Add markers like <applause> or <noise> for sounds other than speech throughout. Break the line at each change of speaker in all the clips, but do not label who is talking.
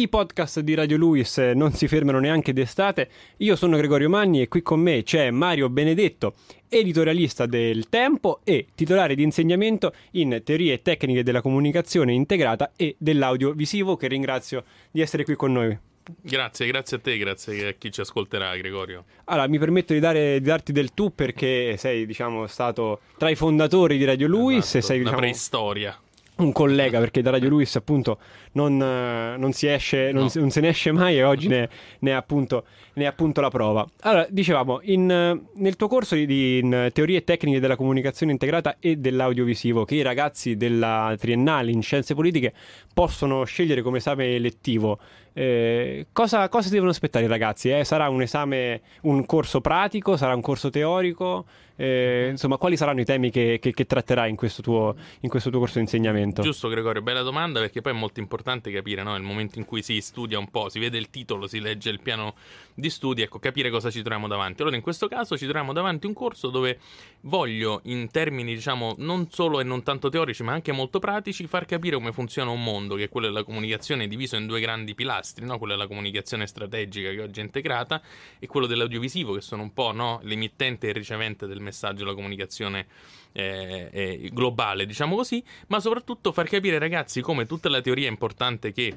I podcast di Radio Luis eh, non si fermano neanche d'estate. Io sono Gregorio Magni e qui con me c'è Mario Benedetto, editorialista del Tempo e titolare di insegnamento in teorie e tecniche della comunicazione integrata e dell'audiovisivo, che ringrazio di essere qui con noi.
Grazie, grazie a te, grazie a chi ci ascolterà, Gregorio.
Allora, mi permetto di, dare, di darti del tu perché sei, diciamo, stato tra i fondatori di Radio Luis. Esatto, sei, diciamo, una preistoria un collega perché da Radio Luis appunto non, eh, non, si esce, non, no. si, non, se ne esce mai e oggi ne, ne, è appunto, ne, è appunto, la prova. Allora, dicevamo, in, eh, nel tuo corso di in eh, teorie tecniche della comunicazione integrata e dell'audiovisivo, che i ragazzi della triennale in scienze politiche possono scegliere come esame elettivo, eh, cosa, cosa, si devono aspettare i ragazzi? Eh? Sarà un esame, un corso pratico, sarà un corso teorico? Eh, insomma, quali saranno i temi che, che, che tratterai in questo, tuo, in questo tuo corso di insegnamento? Giusto
Gregorio, bella domanda perché poi è molto importante importante capire no? il momento in cui si studia un po', si vede il titolo, si legge il piano di studi, ecco, capire cosa ci troviamo davanti. Allora, in questo caso ci troviamo davanti a un corso dove voglio, in termini, diciamo, non solo e non tanto teorici, ma anche molto pratici, far capire come funziona un mondo, che è quello della comunicazione diviso in due grandi pilastri, no? quello della comunicazione strategica che oggi è integrata e quello dell'audiovisivo, che sono un po' no? l'emittente e il ricevente del messaggio, la comunicazione eh, eh, globale, diciamo così, ma soprattutto far capire ai ragazzi come tutta la teoria importante che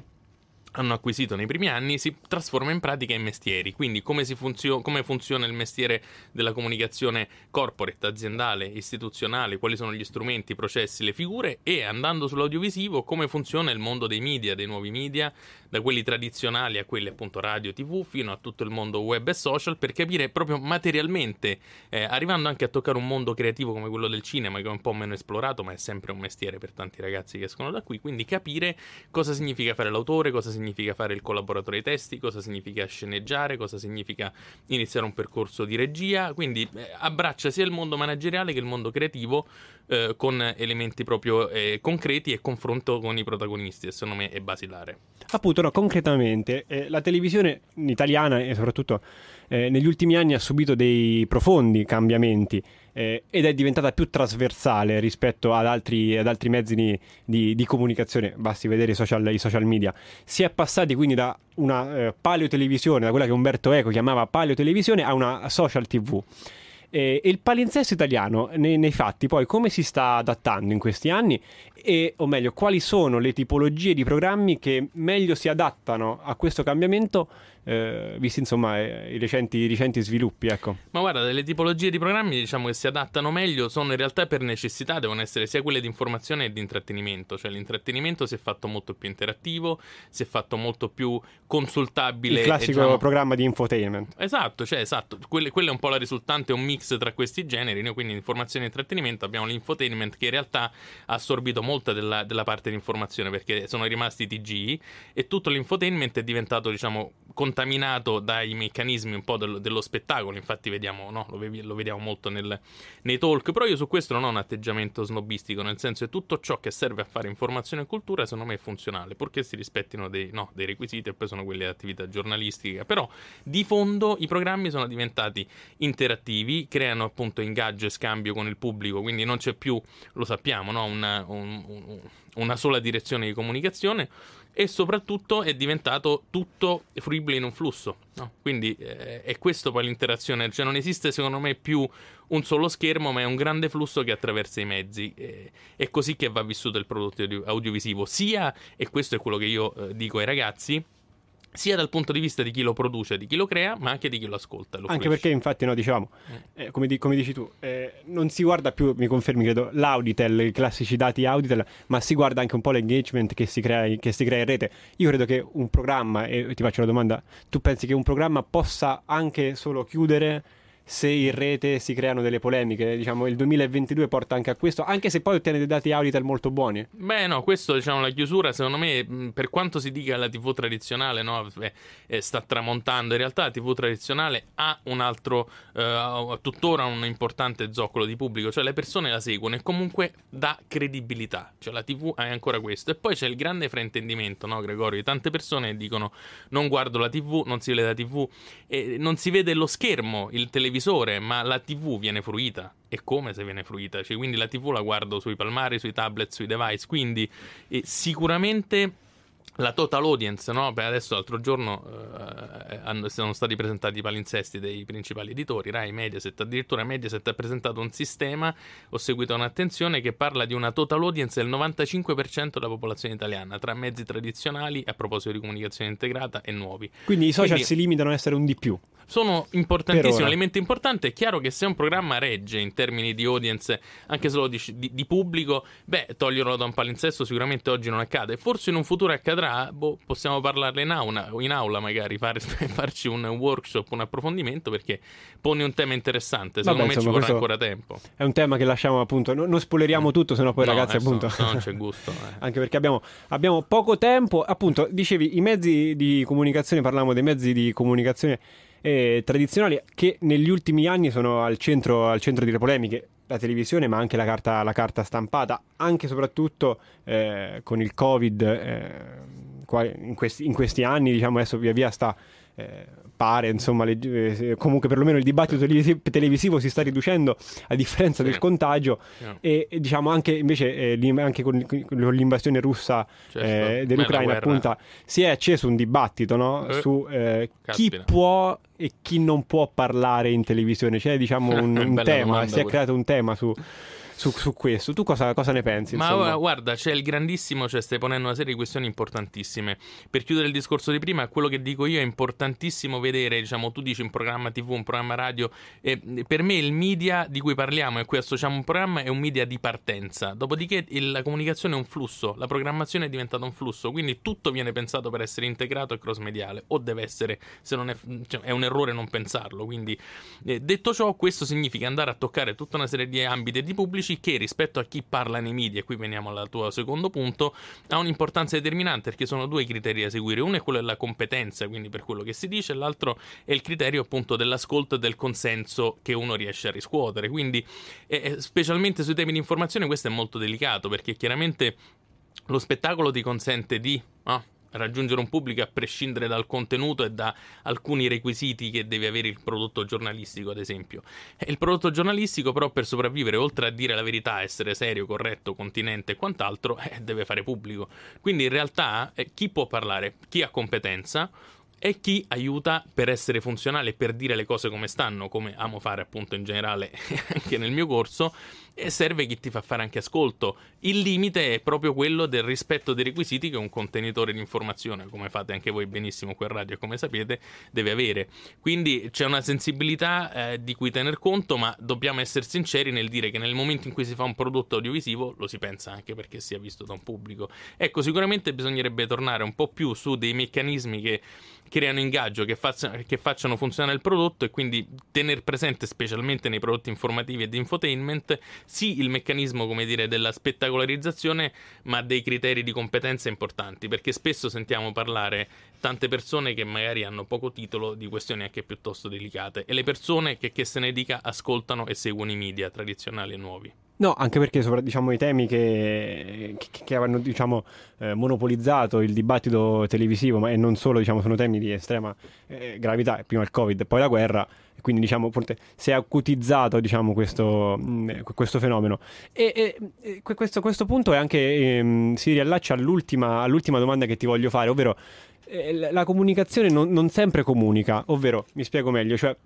hanno acquisito nei primi anni si trasforma in pratica in mestieri, quindi come, funzio- come, funziona il mestiere della comunicazione corporate, aziendale, istituzionale, quali sono gli strumenti, i processi, le figure e andando sull'audiovisivo come funziona il mondo dei media, dei nuovi media, da quelli tradizionali a quelli appunto radio, tv, fino a tutto il mondo web e social per capire proprio materialmente, eh, arrivando anche a toccare un mondo creativo come quello del cinema che è un po' meno esplorato ma è sempre un mestiere per tanti ragazzi che escono da qui, quindi capire cosa significa fare l'autore, cosa significa significa fare il collaboratore ai testi, cosa significa sceneggiare, cosa significa iniziare un percorso di regia, quindi eh, abbraccia sia il mondo manageriale che il mondo creativo eh, con elementi proprio eh, concreti e confronto con i protagonisti e secondo me è basilare.
Appunto, no, concretamente, eh, la televisione italiana e soprattutto eh, negli ultimi anni ha subito dei profondi cambiamenti eh, ed è diventata più trasversale rispetto ad altri, ad altri mezzi di, di, di, comunicazione, basti vedere i social, i social, media. Si è passati quindi da una eh, paleotelevisione, da quella che Umberto Eco chiamava paleotelevisione, a una social tv. E il palinsesto italiano, nei, nei, fatti, poi come si sta adattando in questi anni? E, o meglio, quali sono le tipologie di programmi che meglio si adattano a questo cambiamento eh, visti insomma eh, i recenti, i recenti, sviluppi. Ecco.
Ma guarda, le tipologie di programmi diciamo che si adattano meglio sono in realtà per necessità, devono essere sia quelle di informazione che di intrattenimento, cioè l'intrattenimento si è fatto molto più interattivo, si è fatto molto più consultabile. Il classico diciamo...
programma di infotainment.
Esatto, cioè esatto, quella è un po' la risultante, un mix tra questi generi, noi quindi informazione e intrattenimento abbiamo l'infotainment che in realtà ha assorbito molta della, della parte di informazione perché sono rimasti TG e tutto l'infotainment è diventato diciamo con contaminato dai meccanismi un po' dello, dello spettacolo, infatti vediamo, no? lo, lo, vediamo molto nel, nei talk, però io su questo non ho un atteggiamento snobistico, nel senso che tutto ciò che serve a fare informazione e cultura secondo me è funzionale, purché si rispettino dei, no, dei requisiti e poi sono quelli attività giornalistica, però di fondo i programmi sono diventati interattivi, creano appunto ingaggio e scambio con il pubblico, quindi non c'è più, lo sappiamo, no? una, un, un, una sola direzione di comunicazione e soprattutto è diventato tutto fruibile in un flusso. No? Quindi eh, è questo poi l'interazione, cioè non esiste secondo me più un solo schermo, ma è un grande flusso che attraversa i mezzi. Eh, è così che va vissuto il prodotto audiovisivo, sia, e questo è quello che io eh, dico ai ragazzi, sia dal punto di vista di chi lo produce, di chi lo crea, ma anche di chi lo ascolta. Lo anche cresce. perché,
infatti, no, diciamo, eh, come, di, come, dici tu, eh, non si guarda più, mi confermi, credo, l'Auditel, i classici dati Auditel, ma si guarda anche un po' l'engagement che si crea, che si crea in rete. Io credo che un programma, e ti faccio una domanda, tu pensi che un programma possa anche solo chiudere se in rete si creano delle polemiche. Diciamo, il 2022 porta anche a questo, anche se poi ottiene dei dati Auditel molto buoni.
Beh, no, questo, diciamo, la chiusura, secondo me, per quanto si dica la TV tradizionale, no, eh, eh, sta tramontando, in realtà la TV tradizionale ha un altro, eh, tuttora un importante zoccolo di pubblico, cioè le persone la seguono e comunque dà credibilità, cioè la TV è ancora questo. E poi c'è il grande fraintendimento, no, Gregorio, tante persone dicono non guardo la TV, non si vede la TV, eh, non si vede lo schermo, il televisore televisore, ma la TV viene fruita. E come se viene fruita? Cioè, quindi la TV la guardo sui palmari, sui tablet, sui device. Quindi eh, sicuramente la total audience, no? Beh, adesso l'altro giorno eh, eh, hanno, sono stati presentati i palinsesti dei principali editori, Rai, Mediaset, addirittura Mediaset ha presentato un sistema, ho seguito un'attenzione, che parla di una total audience del 95% della popolazione italiana, tra mezzi tradizionali, a proposito di comunicazione integrata, e nuovi. Quindi i social Quindi, si
limitano a essere un di più.
Sono importantissimi, un elemento importante, è chiaro che se un programma regge in termini di audience, anche solo di, di, di pubblico, beh, toglierlo da un palinsesto sicuramente oggi non accade, forse in un futuro accadrà potrà, boh, possiamo parlarle in aula, in aula magari, fare, <laughs> farci un workshop, un approfondimento perché pone un tema interessante, secondo Vabbè, me ci vorrà ancora tempo.
È un tema che lasciamo appunto, non, non spoileriamo mm. tutto, sennò poi no, ragazzi appunto... No, non c'è <laughs> gusto. Eh. Anche perché abbiamo, abbiamo, poco tempo, appunto, dicevi, i mezzi di comunicazione, parlavamo dei mezzi di comunicazione eh, tradizionali che negli ultimi anni sono al centro, al centro delle polemiche la televisione ma anche la carta, la carta stampata, anche e soprattutto eh, con il Covid eh, in, questi, in, questi, anni, diciamo adesso via via sta eh, pare, insomma, le, eh, comunque perlomeno il dibattito televisivo si sta riducendo a differenza sì. del contagio yeah. e, e, diciamo anche invece eh, anche con, con, l'invasione russa certo. Eh, dell'Ucraina appunto si è acceso un dibattito no? Eh. su chi può e chi non può parlare in televisione, c'è diciamo <laughs> un, un tema, si è pure. creato un tema su su, su questo. Tu cosa, cosa ne pensi? Ma insomma?
guarda, c'è il grandissimo, cioè stai ponendo una serie di questioni importantissime. Per chiudere il discorso di prima, quello che dico io è importantissimo vedere, diciamo, tu dici un programma TV, un programma radio, eh, per me il media di cui parliamo e cui associamo un programma è un media di partenza. Dopodiché il, la comunicazione è un flusso, la programmazione è diventata un flusso, quindi tutto viene pensato per essere integrato e cross mediale, o deve essere, se non è, cioè, è un errore non pensarlo. Quindi, eh, detto ciò, questo significa andare a toccare tutta una serie di ambiti di pubblico pubblici che rispetto a chi parla nei media, e qui veniamo al tuo secondo punto, ha un'importanza determinante perché sono due criteri da seguire. Uno è quello della competenza, quindi per quello che si dice, l'altro è il criterio appunto dell'ascolto e del consenso che uno riesce a riscuotere. Quindi eh, eh specialmente sui temi di informazione questo è molto delicato perché chiaramente lo spettacolo ti consente di... Ah, raggiungere un pubblico a prescindere dal contenuto e da alcuni requisiti che deve avere il prodotto giornalistico, ad esempio. il prodotto giornalistico, però, per sopravvivere, oltre a dire la verità, essere serio, corretto, continente e quant'altro, eh, deve fare pubblico. Quindi in realtà eh, chi può parlare? Chi ha competenza? e chi aiuta per essere funzionale, per dire le cose come stanno, come amo fare appunto in generale <laughs> anche nel mio corso, e serve chi ti fa fare anche ascolto. Il limite è proprio quello del rispetto dei requisiti che un contenitore di informazione, come fate anche voi benissimo quel radio, come sapete, deve avere. Quindi c'è una sensibilità eh, di cui tener conto, ma dobbiamo essere sinceri nel dire che nel momento in cui si fa un prodotto audiovisivo lo si pensa anche perché sia visto da un pubblico. Ecco, sicuramente bisognerebbe tornare un po' più su dei meccanismi che creano ingaggio, che, facciano, che facciano funzionare il prodotto e quindi tener presente, specialmente nei prodotti informativi e di infotainment, sì il meccanismo come dire della spettacolarizzazione ma dei criteri di competenza importanti perché spesso sentiamo parlare tante persone che magari hanno poco titolo di questioni anche piuttosto delicate e le persone che, che se ne dica ascoltano e seguono i media tradizionali e nuovi.
No, anche perché sopra, diciamo, i temi che, che, che avevano diciamo, eh, monopolizzato il dibattito televisivo, ma e non solo, diciamo, sono temi di estrema eh, gravità, prima il Covid e poi la guerra, quindi diciamo, si è acutizzato diciamo, questo, mh, mm, eh, questo, fenomeno. E, e questo, questo, punto anche, ehm, si riallaccia all'ultima, all'ultima domanda che ti voglio fare, ovvero eh, la comunicazione non, non, sempre comunica, ovvero, mi spiego meglio, cioè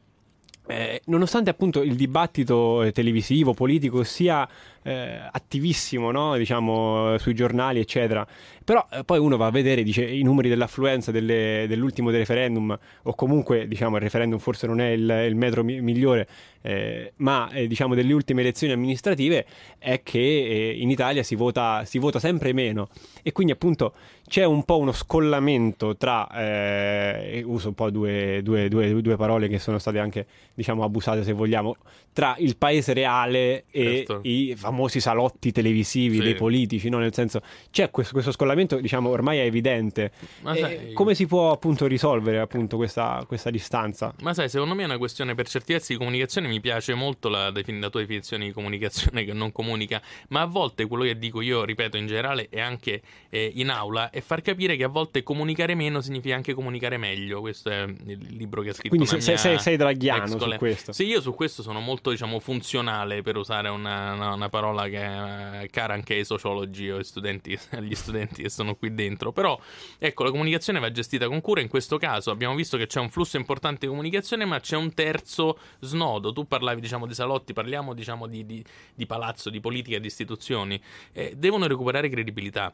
eh, nonostante appunto il dibattito eh, televisivo, politico sia eh, attivissimo, no? diciamo, eh, sui giornali, eccetera, però eh, poi uno va a vedere dice, i numeri dell'affluenza delle, dell'ultimo del referendum, o comunque diciamo, il referendum forse non è il, il metro mi- migliore, eh, ma diciamo, delle ultime elezioni amministrative, è che in Italia si vota, si vota sempre meno. E quindi appunto c'è un po' uno scollamento tra, eh, uso un po' due, due, due, due, parole che sono state anche diciamo abusate se vogliamo, tra il paese reale e certo. i famosi salotti televisivi sì. dei politici, no? nel senso c'è questo, questo scollamento diciamo ormai è evidente. Sai, come si può appunto risolvere appunto questa, questa, distanza?
Ma sai, secondo me è una questione per certi versi di comunicazione, mi piace molto la, la tua definizione di comunicazione che non comunica, ma a volte quello che dico io, ripeto in generale e anche eh, in aula, e far capire che a volte comunicare meno significa anche comunicare meglio. Questo è il libro che ha scritto. Quindi se, sei, sei, sei draghiano su questo. Sì, io su questo sono molto, diciamo, funzionale per usare una, una, una parola che è eh, cara anche ai sociologi o ai studenti, <laughs> agli studenti che sono qui dentro. Però, ecco, la comunicazione va gestita con cura. In questo caso abbiamo visto che c'è un flusso importante di comunicazione, ma c'è un terzo snodo. Tu parlavi, diciamo, di salotti, parliamo, diciamo, di, di, di palazzo, di politica, di istituzioni. Eh, devono recuperare credibilità.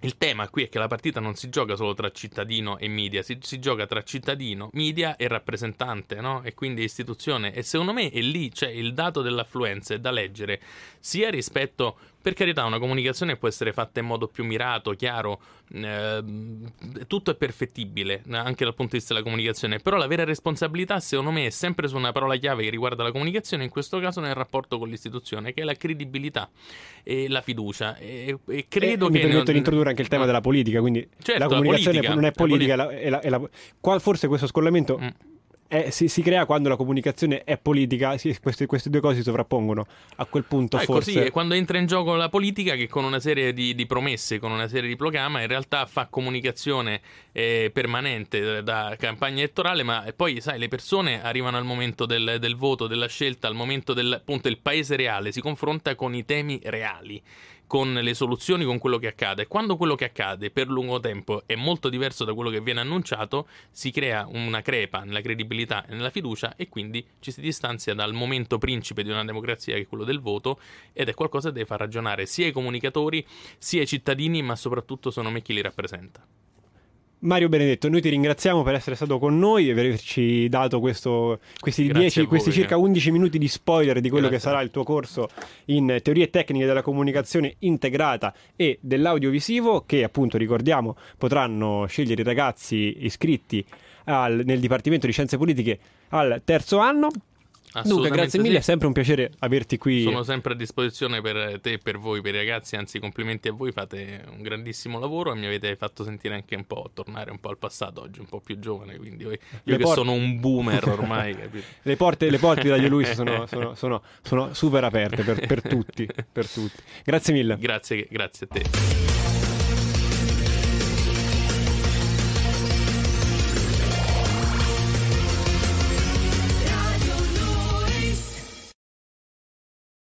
Il tema qui è che la partita non si gioca solo tra cittadino e media, si, si gioca tra cittadino, media e rappresentante, no? E quindi istituzione. E secondo me è lì c'è cioè, il dato dell'affluenza, è da leggere sia rispetto per carità, una comunicazione può essere fatta in modo più mirato, chiaro, eh, tutto è perfettibile anche dal punto di vista della comunicazione, però la vera responsabilità secondo me è sempre su una parola chiave che riguarda la comunicazione, in questo caso nel rapporto con l'istituzione, che è la credibilità e la fiducia. E, e eh, credo e che... Mi permetto non... di introdurre anche il tema della
politica, quindi certo, la comunicazione la politica, non è politica, è politica. È la, è la, la... Qual, forse questo scollamento... Mm è, eh, si, si, crea quando la comunicazione è politica, si, queste, queste, due cose si sovrappongono. A quel punto, no, ah, forse... è così, è
quando entra in gioco la politica che con una serie di, di promesse, con una serie di programma, in realtà fa comunicazione eh, permanente da campagna elettorale, ma poi, sai, le persone arrivano al momento del, del voto, della scelta, al momento del appunto, il paese reale, si confronta con i temi reali con le soluzioni, con quello che accade. Quando quello che accade per lungo tempo è molto diverso da quello che viene annunciato, si crea una crepa nella credibilità e nella fiducia e quindi ci si distanzia dal momento principe di una democrazia che è quello del voto ed è qualcosa che deve far ragionare sia i comunicatori sia i cittadini, ma soprattutto sono me chi li rappresenta.
Mario Benedetto, noi ti ringraziamo per essere stato con noi e per averci dato questo, questi, dieci, questi circa 11 eh. minuti di spoiler di quello Grazie. che sarà il tuo corso in teorie tecniche della comunicazione integrata e dell'audiovisivo, che appunto ricordiamo potranno scegliere i ragazzi iscritti al, nel Dipartimento di Scienze Politiche al terzo anno.
Luca, grazie mille, sì. è sempre un piacere
averti qui. Sono
sempre a disposizione per te e per voi, per i ragazzi, anzi complimenti a voi, fate un grandissimo lavoro e mi avete fatto sentire anche un po', tornare un po' al passato, oggi un po' più giovane, quindi io le che porte... sono un boomer ormai. <laughs> le, porte, le porte da Luis sono, <laughs> sono,
sono, sono, super aperte per, per, tutti, per tutti. Grazie mille.
Grazie, grazie a te.